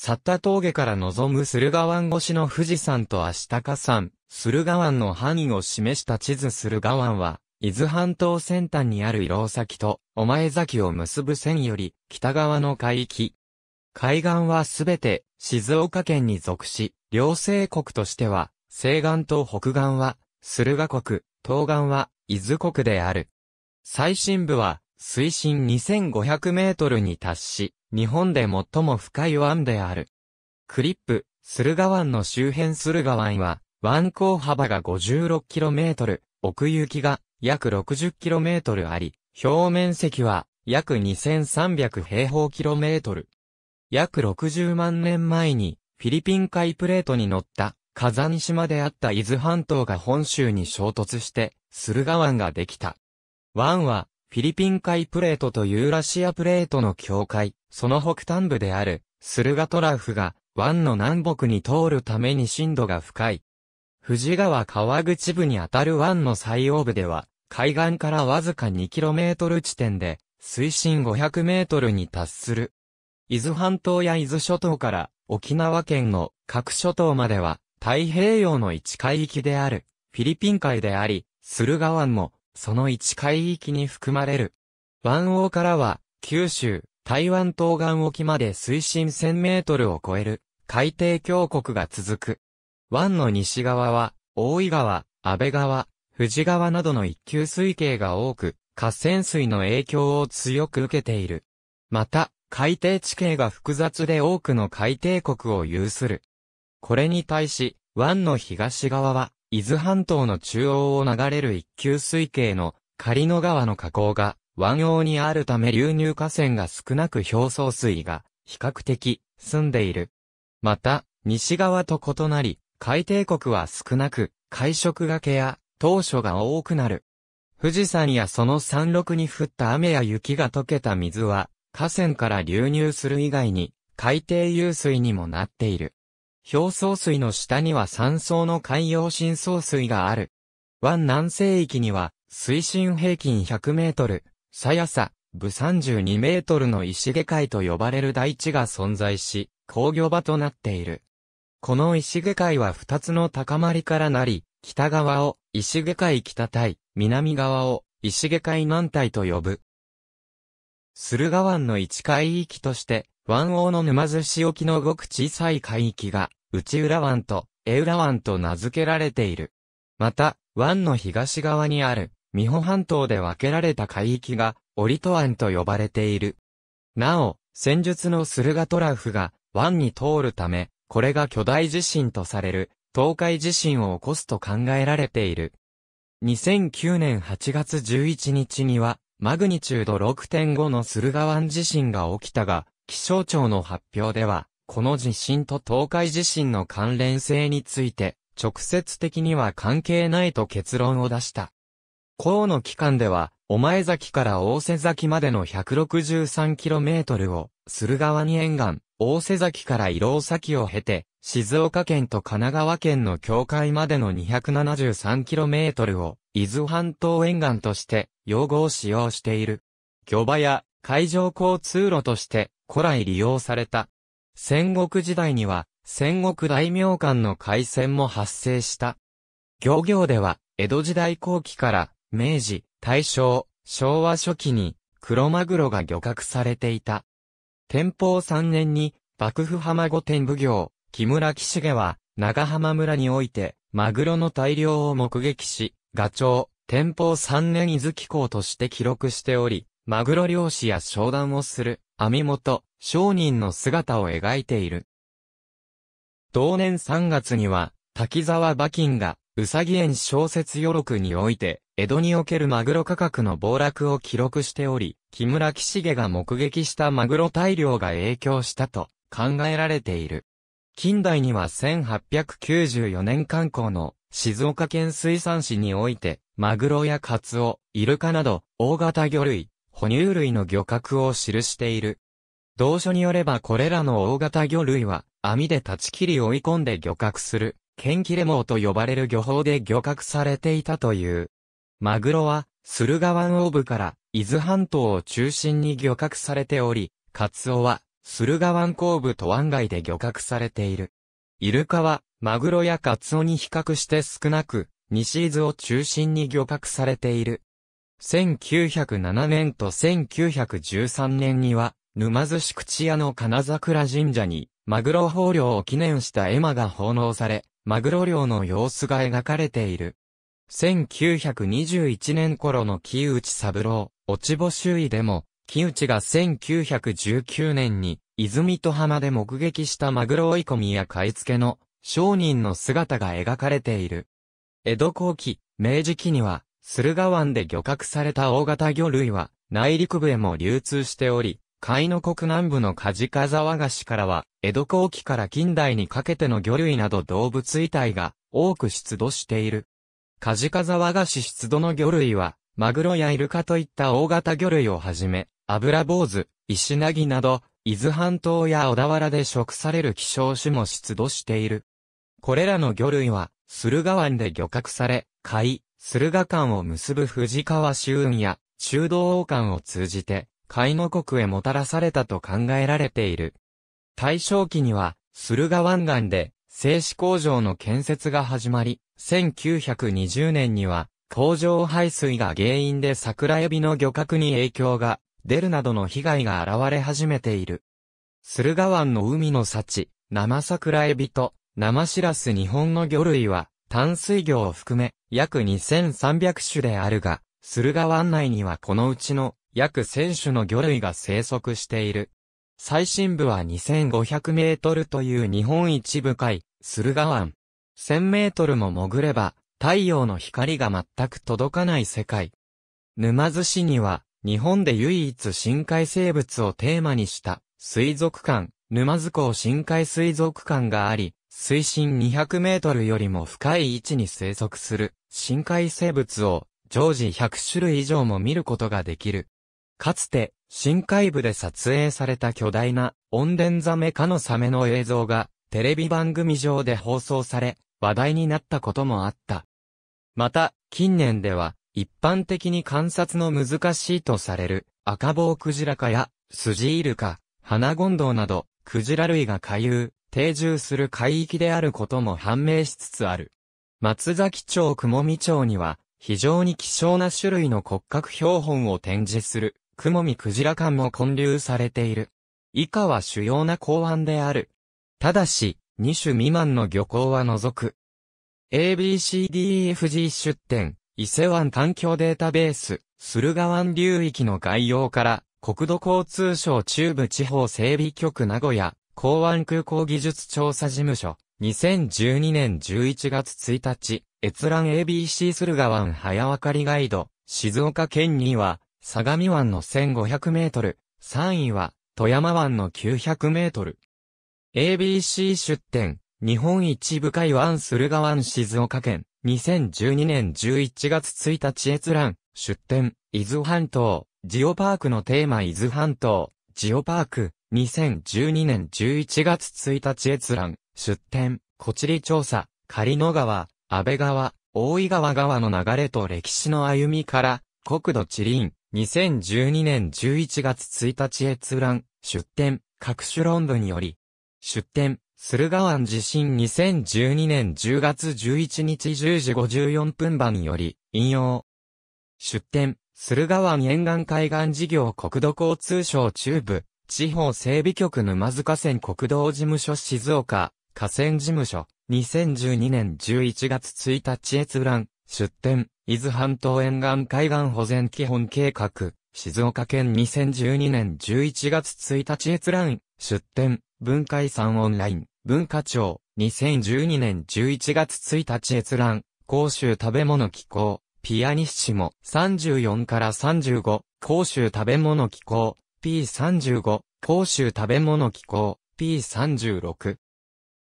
サッタ峠から望む駿河湾越しの富士山と足高山、駿河湾の範囲を示した地図駿河湾は、伊豆半島先端にある伊老崎と、お前崎を結ぶ線より、北側の海域。海岸はすべて、静岡県に属し、両西国としては、西岸と北岸は、駿河国、東岸は、伊豆国である。最深部は、水深2500メートルに達し、日本で最も深い湾である。クリップ、駿河湾の周辺駿河湾は、湾口幅が5 6トル、奥行きが約6 0トルあり、表面積は約2300平方キロメートル。約60万年前にフィリピン海プレートに乗った火山島であった伊豆半島が本州に衝突して駿河湾ができた。湾はフィリピン海プレートとユーラシアプレートの境界、その北端部である、スルガトラフが、湾の南北に通るために深度が深い。富士川川口部にあたる湾の最央部では、海岸からわずか 2km 地点で、水深 500m に達する。伊豆半島や伊豆諸島から沖縄県の各諸島までは太平洋の一海域であるフィリピン海であり、駿河湾もその一海域に含まれる。湾王からは、九州、台湾東岸沖まで水深1000メートルを超える、海底峡谷が続く。湾の西側は、大井川、安倍川、富士川などの一級水系が多く、河川水の影響を強く受けている。また、海底地形が複雑で多くの海底国を有する。これに対し、湾の東側は、伊豆半島の中央を流れる一級水系の仮野川の河口が湾用にあるため流入河川が少なく表層水が比較的澄んでいる。また、西側と異なり、海底国は少なく、海食がけや、当初が多くなる。富士山やその山麓に降った雨や雪が溶けた水は、河川から流入する以外に、海底湧水にもなっている。表層水の下には山層の海洋深層水がある。湾南西域には、水深平均100メートル、鞘さ、部32メートルの石下海と呼ばれる大地が存在し、工業場となっている。この石下海は二つの高まりからなり、北側を石下海北対、南側を石下海南対と呼ぶ。駿河湾の一海域として、湾王の沼津市沖のごく小さい海域が内浦湾と江浦湾と名付けられている。また、湾の東側にある、美保半島で分けられた海域が、オリト湾と呼ばれている。なお、戦術の駿河トラフが、湾に通るため、これが巨大地震とされる、東海地震を起こすと考えられている。2009年8月11日には、マグニチュード6.5の駿河湾地震が起きたが、気象庁の発表では、この地震と東海地震の関連性について、直接的には関係ないと結論を出した。河野期間では、お前崎から大瀬崎までの 163km を、駿河湾沿岸、大瀬崎から伊郎崎を経て、静岡県と神奈川県の境界までの 273km を、伊豆半島沿岸として、用語を使用している。魚場や海上交通路として、古来利用された。戦国時代には、戦国大名間の海戦も発生した。漁業では、江戸時代後期から、明治、大正、昭和初期に、黒マグロが漁獲されていた。天保3年に、幕府浜御殿奉行、木村岸重は、長浜村において、マグロの大量を目撃し、ガチョウ、天保3年伊豆紀行として記録しており、マグロ漁師や商談をする、網元、商人の姿を描いている。同年3月には、滝沢馬琴が、うさぎ園小説余録において、江戸におけるマグロ価格の暴落を記録しており、木村岸重が目撃したマグロ大量が影響したと考えられている。近代には1894年観光の静岡県水産市において、マグロやカツオ、イルカなど、大型魚類、哺乳類の漁獲を記している。同書によればこれらの大型魚類は、網で断ち切り追い込んで漁獲する、ケンキレモーと呼ばれる漁法で漁獲されていたという。マグロは、駿河湾オ部から、伊豆半島を中心に漁獲されており、カツオは、駿河湾後部と湾外で漁獲されている。イルカは、マグロやカツオに比較して少なく、西伊豆を中心に漁獲されている。1907年と1913年には、沼津市口屋の金桜神社に、マグロ放漁を記念した絵馬が奉納され、マグロ漁の様子が描かれている。1921年頃の木内三郎、落ち穂周囲でも、木内が1919年に、泉戸浜で目撃したマグロ追い込みや買い付けの商人の姿が描かれている。江戸後期、明治期には、駿河湾で漁獲された大型魚類は内陸部へも流通しており、海の国南部の梶賀ワ菓子からは、江戸後期から近代にかけての魚類など動物遺体が多く出土している。梶賀ワ菓子出土の魚類は、マグロやイルカといった大型魚類をはじめ、油坊主、石なぎなど、伊豆半島や小田原で食される希少種も出土している。これらの魚類は、駿河湾で漁獲され、貝、駿河間を結ぶ藤川周運や中道王間を通じて、海の国へもたらされたと考えられている。大正期には、駿河湾岸で、製紙工場の建設が始まり、1920年には、工場排水が原因で桜エビの漁獲に影響が出るなどの被害が現れ始めている。駿河湾の海の幸、生桜エビと生シラス日本の魚類は淡水魚を含め、約2300種であるが、駿河湾内にはこのうちの約1000種の魚類が生息している。最深部は2500メートルという日本一深い駿河湾。1000メートルも潜れば太陽の光が全く届かない世界。沼津市には日本で唯一深海生物をテーマにした水族館、沼津港深海水族館があり、水深200メートルよりも深い位置に生息する深海生物を常時100種類以上も見ることができる。かつて深海部で撮影された巨大なオンデンザメ科のサメの映像がテレビ番組上で放送され話題になったこともあった。また近年では一般的に観察の難しいとされる赤棒クジラ科やスジイルカ、花ゴンドウなどクジラ類が下遊、定住する海域であることも判明しつつある。松崎町雲見町には、非常に希少な種類の骨格標本を展示する、雲見クジラ館も建立されている。以下は主要な港湾である。ただし、2種未満の漁港は除く。ABCDEFG 出店、伊勢湾環境データベース、駿河湾流域の概要から、国土交通省中部地方整備局名古屋、港湾空港技術調査事務所、2012年11月1日、閲覧 ABC 駿河湾早分かりガイド、静岡県2位は、相模湾の1500メートル、3位は、富山湾の900メートル。ABC 出展、日本一深い湾駿河湾静岡県、2012年11月1日閲覧、出展、伊豆半島、ジオパークのテーマ伊豆半島、ジオパーク、2012年11月1日閲覧、出展、こちり調査、狩野川、安倍川、大井川川の流れと歴史の歩みから、国土地理院、2012年11月1日閲覧、出展、各種論文により、出展、駿河湾地震2012年10月11日10時54分版により、引用。出展、駿河湾沿岸海岸事業国土交通省中部、地方整備局沼津河川国道事務所静岡、河川事務所、2012年11月1日閲覧、出展、伊豆半島沿岸海岸保全基本計画、静岡県2012年11月1日閲覧、出展、文化遺産オンライン、文化庁、2012年11月1日閲覧、甲州食べ物機構、ピアニッシモ、34から35、甲州食べ物機構、P35、甲州食べ物機構、P36。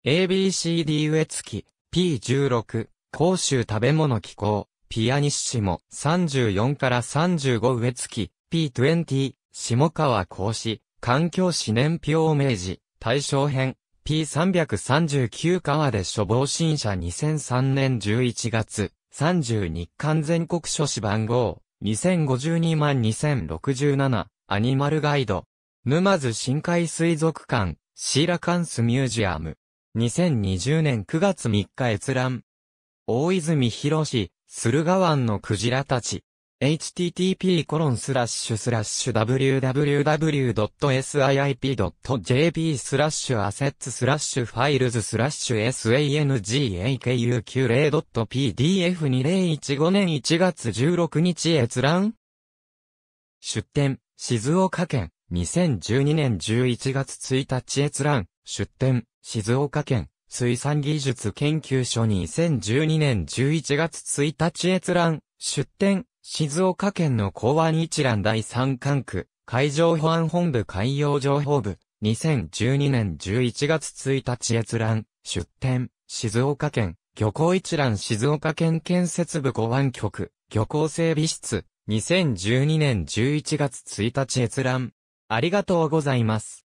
ABCD 植月、P16、甲州食べ物機構、ピアニッシモ、34から35植月、P20、下川講師、環境四年表明示、対象編、P339 川で処防新車2003年11月、30日刊全国書誌番号、2052万2067、アニマルガイド、沼津深海水族館、シーラカンスミュージアム。2020年9月3日閲覧。大泉博士、駿河湾のクジラたち。http コロンスラッシュスラッシュ www.siip.jp スラッシュアセッツスラッシュファイルズスラッシュ sangakuu90.pdf2015 年1月16日閲覧出展静岡県、2012年11月1日閲覧、出展、静岡県、水産技術研究所2012年11月1日閲覧、出展、静岡県の港湾一覧第三管区、海上保安本部海洋情報部、2012年11月1日閲覧、出展、静岡県、漁港一覧静岡県建設部公安局、漁港整備室、2012年11月1日閲覧。ありがとうございます。